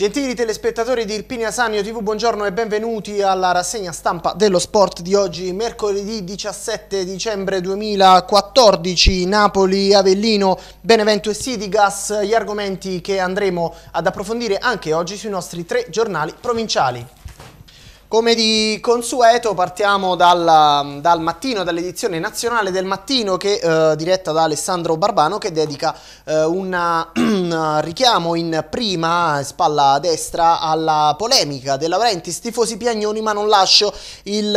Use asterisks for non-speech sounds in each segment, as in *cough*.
Gentili telespettatori di Irpinia Sanio TV, buongiorno e benvenuti alla rassegna stampa dello sport di oggi, mercoledì 17 dicembre 2014, Napoli, Avellino, Benevento e Sidigas, gli argomenti che andremo ad approfondire anche oggi sui nostri tre giornali provinciali. Come di consueto partiamo dal, dal mattino, dall'edizione nazionale del mattino che, eh, diretta da Alessandro Barbano che dedica eh, un *clears throat* richiamo in prima, spalla destra, alla polemica della Laurentiis, tifosi piagnoni ma non lascio il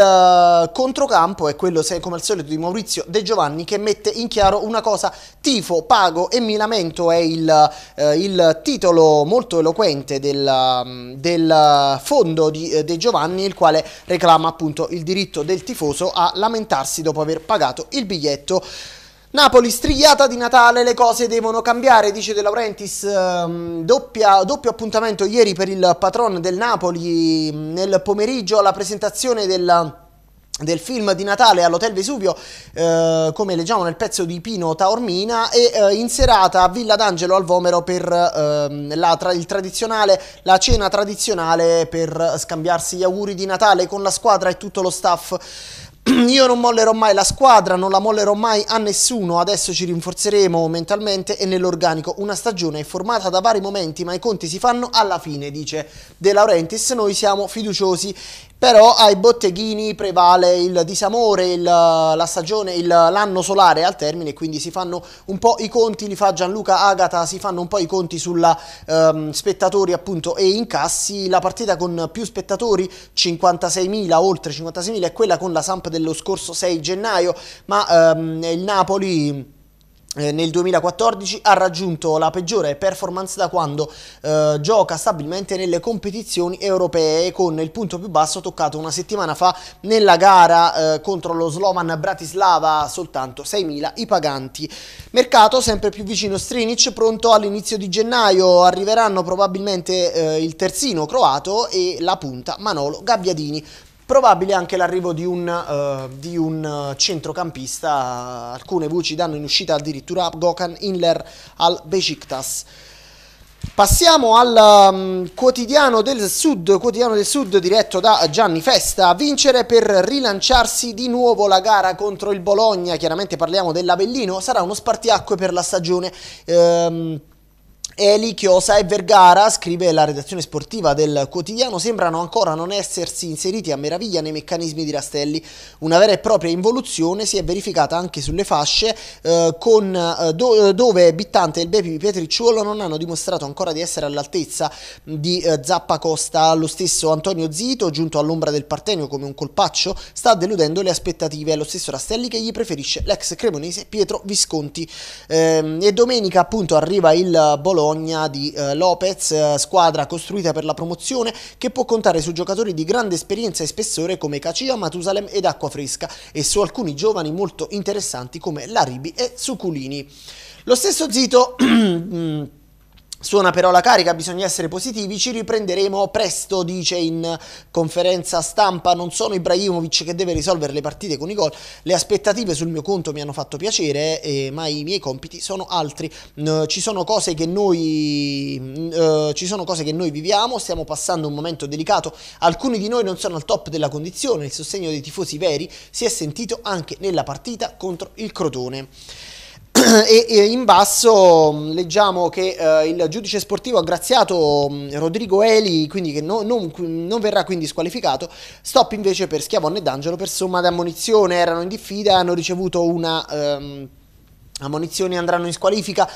uh, controcampo è quello se, come al solito di Maurizio De Giovanni che mette in chiaro una cosa, tifo, pago e mi lamento è il, uh, il titolo molto eloquente del, del fondo di eh, De Giovanni il quale reclama appunto il diritto del tifoso a lamentarsi dopo aver pagato il biglietto. Napoli strigliata di Natale, le cose devono cambiare, dice De Laurentiis, ehm, doppia, doppio appuntamento ieri per il patron del Napoli nel pomeriggio alla presentazione del del film di Natale all'Hotel Vesuvio, eh, come leggiamo nel pezzo di Pino Taormina, e eh, in serata a Villa d'Angelo al Vomero per eh, la, tra, la, cena tradizionale per scambiarsi gli auguri di Natale con la squadra e tutto lo staff. *clears throat* Io non mollerò mai la squadra, non la mollerò mai a nessuno, adesso ci rinforzeremo mentalmente e nell'organico. Una stagione è formata da vari momenti, ma i conti si fanno alla fine, dice De Laurentiis. Noi siamo fiduciosi però ai botteghini prevale il disamore, il, la stagione, il, l'anno solare al termine, quindi si fanno un po' i conti, li fa Gianluca Agata, si fanno un po' i conti sulla ehm, spettatori appunto e incassi, la partita con più spettatori, 56.000, oltre 56.000, è quella con la Samp dello scorso 6 gennaio, ma ehm, il Napoli eh, nel 2014 ha raggiunto la peggiore performance da quando eh, gioca stabilmente nelle competizioni europee con il punto più basso toccato una settimana fa nella gara eh, contro lo Slovan Bratislava soltanto 6.000 i paganti mercato sempre più vicino Strinic pronto all'inizio di gennaio arriveranno probabilmente eh, il terzino croato e la punta Manolo Gabbiadini Probabile anche l'arrivo di un, uh, di un eh, centrocampista, alcune voci danno in uscita addirittura Gokan Inler al Besiktas. Passiamo al um, quotidiano del Sud, quotidiano del Sud diretto da Gianni Festa, vincere per rilanciarsi di nuovo la gara contro il Bologna, chiaramente parliamo dell'Avellino, sarà uno spartiacque per la stagione. Um, Eli, Chiosa e Vergara, scrive la redazione sportiva del quotidiano, sembrano ancora non essersi inseriti a meraviglia nei meccanismi di Rastelli. Una vera e propria involuzione si è verificata anche sulle fasce, eh, con, eh, do, eh, dove Bittante e il Bepi Pietricciuolo non hanno dimostrato ancora di essere all'altezza di eh, Zappa Costa. Lo stesso Antonio Zito, giunto all'ombra del Partenio come un colpaccio, sta deludendo le aspettative. È lo stesso Rastelli che gli preferisce l'ex cremonese Pietro Visconti. Ehm, e domenica appunto arriva il Bologna Bologna di eh, Lopez, eh, squadra costruita per la promozione che può contare su giocatori di grande esperienza e spessore come Cacia, Matusalem ed Acquafresca e su alcuni giovani molto interessanti come Laribi e Suculini. Lo stesso Zito *clears throat* mm, Suona però la carica, bisogna essere positivi, ci riprenderemo presto, dice in conferenza stampa, non sono Ibrahimovic che deve risolvere le partite con i gol, le aspettative sul mio conto mi hanno fatto piacere, eh, ma i miei compiti sono altri, eh, ci, sono cose che noi, eh, ci sono cose che noi viviamo, stiamo passando un momento delicato, alcuni di noi non sono al top della condizione, il sostegno dei tifosi veri si è sentito anche nella partita contro il Crotone. *clears throat* e, e, in basso mm, leggiamo che eh, il giudice sportivo ha graziato mm, Rodrigo Eli, quindi che no, non, non, verrà quindi squalificato. Stop invece per Schiavone e D'Angelo per somma d'ammonizione. Erano in diffida, hanno ricevuto una um, ehm, ammonizione, andranno in squalifica.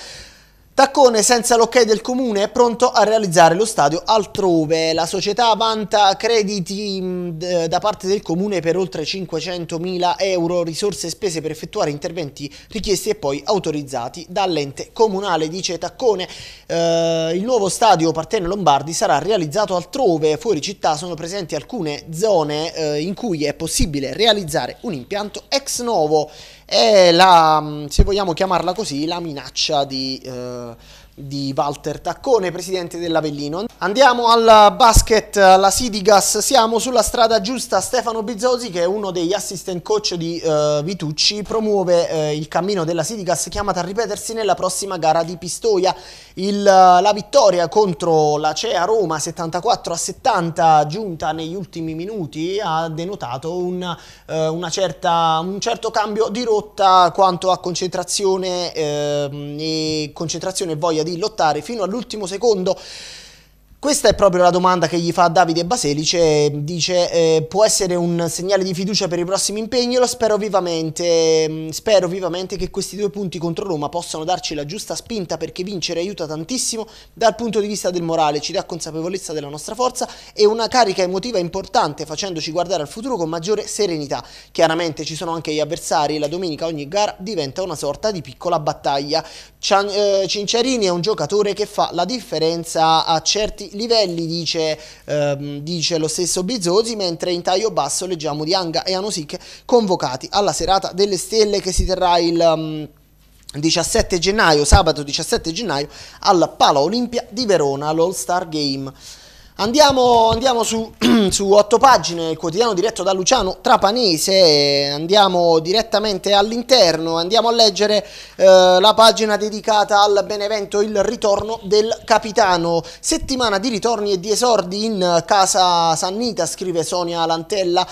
Taccone senza l'ok del comune è pronto a realizzare lo stadio altrove. La società vanta crediti mm, da parte del comune per oltre 500.000 euro, risorse spese per effettuare interventi richiesti e poi autorizzati dall'ente comunale, dice Taccone. Eh, il nuovo stadio Partene Lombardi sarà realizzato altrove. Fuori città sono presenti alcune zone eh, in cui è possibile realizzare un impianto ex novo è la, mm, se vogliamo chiamarla così, la minaccia di... Eh, di Walter Taccone, presidente dell'Avellino. Andiamo al basket, alla Sidigas, siamo sulla strada giusta. Stefano Bizzosi, che è uno degli assistant coach di uh, Vitucci, promuove uh, il cammino della Sidigas chiamata a ripetersi nella prossima gara di Pistoia. Il, uh, la vittoria contro la CEA Roma 74 a 70, giunta negli ultimi minuti, ha denotato un, certa, un certo cambio di rotta quanto a concentrazione ehm, e concentrazione e voglia di di lottare fino all'ultimo secondo questa è proprio la domanda che gli fa Davide Baselice, dice eh, può essere un segnale di fiducia per i prossimi impegni, lo spero vivamente, mm, spero vivamente che questi due punti contro Roma possano darci la giusta spinta perché vincere aiuta tantissimo dal punto di vista del morale, ci dà consapevolezza della nostra forza e una carica emotiva importante facendoci guardare al futuro con maggiore serenità. Chiaramente ci sono anche gli avversari e la domenica ogni gara diventa una sorta di piccola battaglia. Cian, eh, Cinciarini è un giocatore che fa la differenza a certi livelli, dice, ehm, dice lo stesso Bizzosi, mentre in taglio basso leggiamo di Anga e Anusik convocati alla serata delle stelle che si terrà il... Um, ehm, 17 gennaio, sabato 17 gennaio, al Pala Olimpia di Verona, l'All Star Game. Andiamo, andiamo su, *clears throat* su, otto pagine, il quotidiano diretto da Luciano Trapanese, andiamo direttamente all'interno, andiamo a leggere eh, la pagina dedicata al Benevento, il ritorno del capitano. Settimana di ritorni e di esordi in casa Sannita, scrive Sonia Lantella.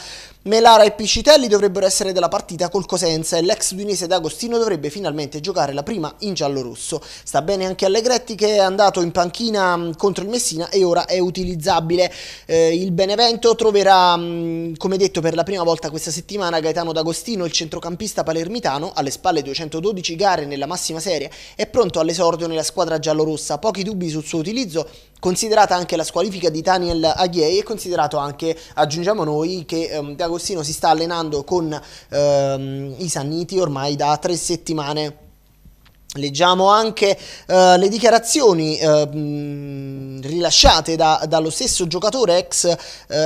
Melara e Piscitelli dovrebbero essere della partita col Cosenza e l'ex udinese D'Agostino dovrebbe finalmente giocare la prima in giallo-rosso. Sta bene anche Allegretti che è andato in panchina mm, contro il Messina e ora è utilizzabile. Eh, il Benevento troverà, mm, come detto, per la prima volta questa settimana Gaetano D'Agostino, il centrocampista palermitano, alle spalle 212 gare nella massima serie, è pronto all'esordio nella squadra giallorossa. Pochi dubbi sul suo utilizzo Considerata anche la squalifica di Daniel Aguiei e considerato anche, aggiungiamo noi, che ehm, D'Agostino si sta allenando con ehm, i Sanniti ormai da tre settimane. Leggiamo anche uh, le dichiarazioni uh, ehm, mh, rilasciate da, dallo stesso giocatore ex, uh,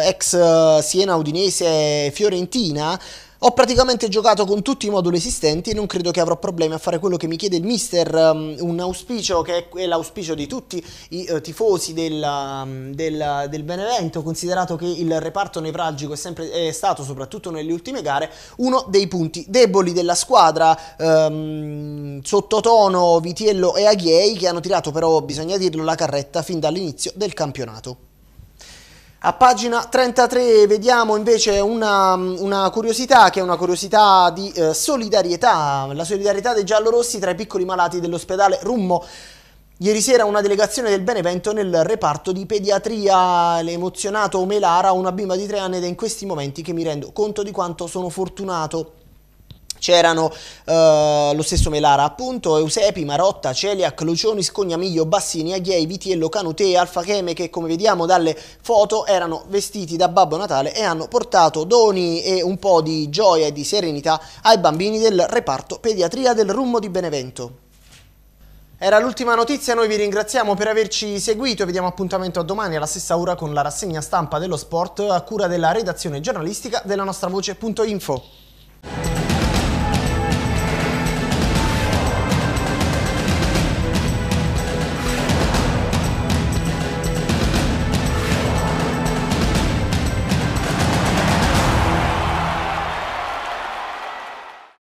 ex eh, Siena Udinese Fiorentina ho praticamente giocato con tutti i moduli esistenti e non credo che avrò problemi a fare quello che mi chiede il mister, um, un auspicio che è l'auspicio di tutti i uh, tifosi del, um, del, del, Benevento, considerato che il reparto nevralgico è, sempre, è, stato, soprattutto nelle ultime gare, uno dei punti deboli della squadra, um, sottotono Vitiello e Aghiei che hanno tirato però, bisogna dirlo, la carretta fin dall'inizio del campionato. A pagina 33 vediamo invece una, una, curiosità che è una curiosità di eh, solidarietà, la solidarietà dei giallorossi tra i piccoli malati dell'ospedale Rummo. Ieri sera una delegazione del Benevento nel reparto di pediatria, l'emozionato Melara, una bimba di tre anni ed è in questi momenti che mi rendo conto di quanto sono fortunato. C'erano eh, lo stesso Melara, appunto, Eusepi, Marotta, Celiac, Lucioni, Scognamiglio, Bassini, Aghiei, Vitiello, Canutè, Alfacheme che come vediamo dalle foto erano vestiti da Babbo Natale e hanno portato doni e un po' di gioia e di serenità ai bambini del reparto pediatria del Rummo di Benevento. Era l'ultima notizia, noi vi ringraziamo per averci seguito vediamo appuntamento a domani alla stessa ora con la rassegna stampa dello sport a cura della redazione giornalistica della nostra voce.info.